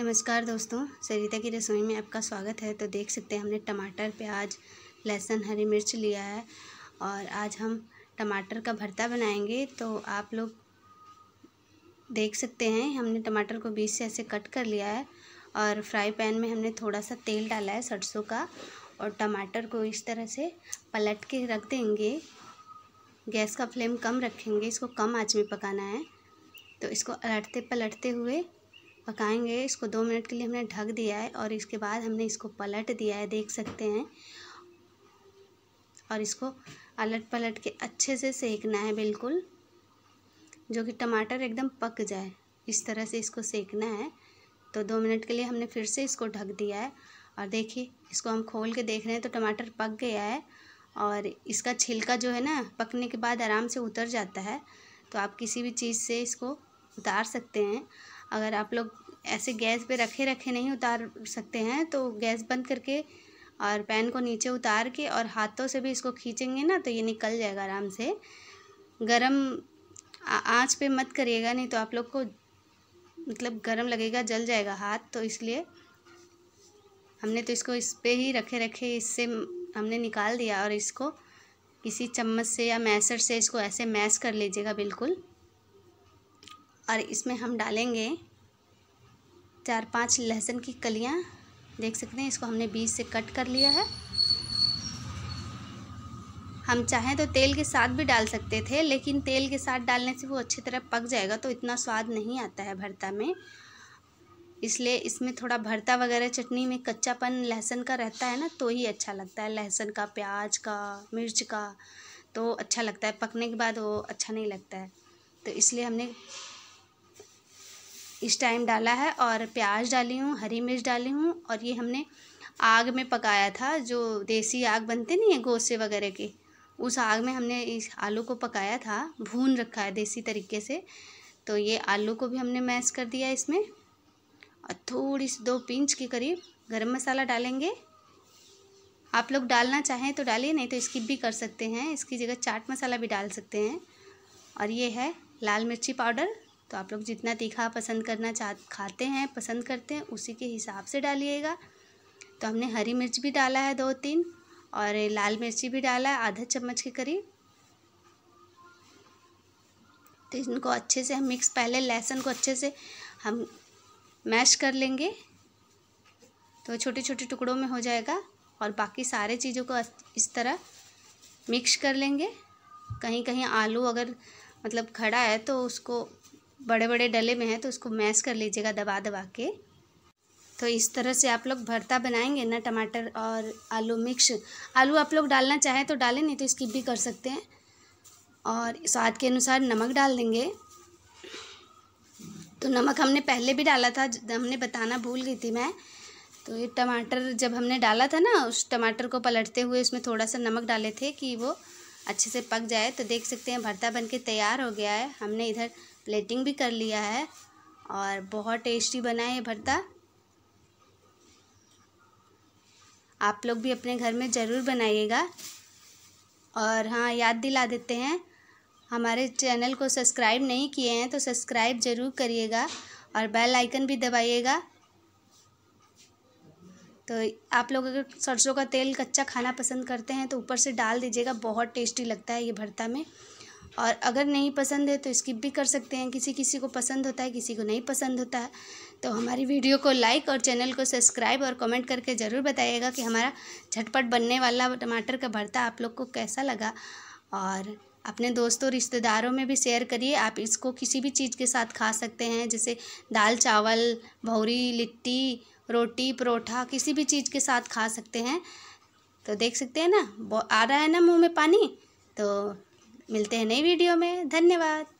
नमस्कार दोस्तों सरिता की रसोई में आपका स्वागत है तो देख सकते हैं हमने टमाटर प्याज लहसुन हरी मिर्च लिया है और आज हम टमाटर का भरता बनाएंगे तो आप लोग देख सकते हैं हमने टमाटर को बीच से ऐसे कट कर लिया है और फ्राई पैन में हमने थोड़ा सा तेल डाला है सरसों का और टमाटर को इस तरह से पलट के रख देंगे गैस का फ्लेम कम रखेंगे इसको कम आँच में पकाना है तो इसको अलटते पलटते हुए पकाएंगे इसको दो मिनट के लिए हमने ढक दिया है और इसके बाद हमने इसको पलट दिया है देख सकते हैं और इसको अलट पलट के अच्छे से सेकना है बिल्कुल जो कि टमाटर एकदम पक जाए इस तरह से इसको सेकना है तो दो मिनट के लिए हमने फिर से इसको ढक दिया है और देखिए इसको हम खोल के देख रहे हैं तो टमाटर पक गया है और इसका छिलका जो है ना पकने के बाद आराम से उतर जाता है तो आप किसी भी चीज़ से इसको उतार सकते हैं अगर आप लोग ऐसे गैस पे रखे रखे नहीं उतार सकते हैं तो गैस बंद करके और पैन को नीचे उतार के और हाथों से भी इसको खींचेंगे ना तो ये निकल जाएगा आराम से गरम आँच पे मत करिएगा नहीं तो आप लोग को मतलब गरम लगेगा जल जाएगा हाथ तो इसलिए हमने तो इसको इस पर ही रखे रखे इससे हमने निकाल दिया और इसको किसी चम्मच से या मैसर से इसको ऐसे मैश कर लीजिएगा बिल्कुल और इसमें हम डालेंगे चार पांच लहसुन की कलियां देख सकते हैं इसको हमने बीज से कट कर लिया है हम चाहें तो तेल के साथ भी डाल सकते थे लेकिन तेल के साथ डालने से वो अच्छी तरह पक जाएगा तो इतना स्वाद नहीं आता है भरता में इसलिए इसमें थोड़ा भरता वगैरह चटनी में कच्चापन लहसुन का रहता है ना तो ही अच्छा लगता है लहसुन का प्याज का मिर्च का तो अच्छा लगता है पकने के बाद वो अच्छा नहीं लगता है तो इसलिए हमने इस टाइम डाला है और प्याज डाली हूँ हरी मिर्च डाली हूँ और ये हमने आग में पकाया था जो देसी आग बनते नहीं है गोसे वगैरह के उस आग में हमने इस आलू को पकाया था भून रखा है देसी तरीके से तो ये आलू को भी हमने मैश कर दिया इसमें और थोड़ी सी दो पिंच के करीब गरम मसाला डालेंगे आप लोग डालना चाहें तो डालिए नहीं तो स्किप भी कर सकते हैं इसकी जगह चाट मसाला भी डाल सकते हैं और ये है लाल मिर्ची पाउडर तो आप लोग जितना तीखा पसंद करना चाह खाते हैं पसंद करते हैं उसी के हिसाब से डालिएगा तो हमने हरी मिर्च भी डाला है दो तीन और लाल मिर्ची भी डाला है आधा चम्मच के करीब तो इनको अच्छे से हम मिक्स पहले लहसुन को अच्छे से हम मैश कर लेंगे तो छोटे छोटे टुकड़ों में हो जाएगा और बाकी सारे चीज़ों को इस तरह मिक्स कर लेंगे कहीं कहीं आलू अगर मतलब खड़ा है तो उसको बड़े बड़े डले में है तो उसको मैश कर लीजिएगा दबा दबा के तो इस तरह से आप लोग भरता बनाएंगे ना टमाटर और आलू मिक्स आलू आप लोग डालना चाहें तो डालें नहीं तो स्किप भी कर सकते हैं और स्वाद के अनुसार नमक डाल देंगे तो नमक हमने पहले भी डाला था हमने बताना भूल गई थी मैं तो ये टमाटर जब हमने डाला था ना उस टमाटर को पलटते हुए उसमें थोड़ा सा नमक डाले थे कि वो अच्छे से पक जाए तो देख सकते हैं भरता बन के तैयार हो गया है हमने इधर प्लेटिंग भी कर लिया है और बहुत टेस्टी बना है ये भरता आप लोग भी अपने घर में ज़रूर बनाइएगा और हाँ याद दिला देते हैं हमारे चैनल को सब्सक्राइब नहीं किए हैं तो सब्सक्राइब ज़रूर करिएगा और बेल आइकन भी दबाइएगा तो आप लोग अगर सरसों का तेल कच्चा खाना पसंद करते हैं तो ऊपर से डाल दीजिएगा बहुत टेस्टी लगता है ये भरता में और अगर नहीं पसंद है तो स्किप भी कर सकते हैं किसी किसी को पसंद होता है किसी को नहीं पसंद होता है तो हमारी वीडियो को लाइक और चैनल को सब्सक्राइब और कमेंट करके ज़रूर बताइएगा कि हमारा झटपट बनने वाला टमाटर का भरता आप लोग को कैसा लगा और अपने दोस्तों रिश्तेदारों में भी शेयर करिए आप इसको किसी भी चीज़ के साथ खा सकते हैं जैसे दाल चावल भौरी लिट्टी रोटी परोठा किसी भी चीज़ के साथ खा सकते हैं तो देख सकते हैं ना आ रहा है ना मुँह में पानी तो मिलते हैं नई वीडियो में धन्यवाद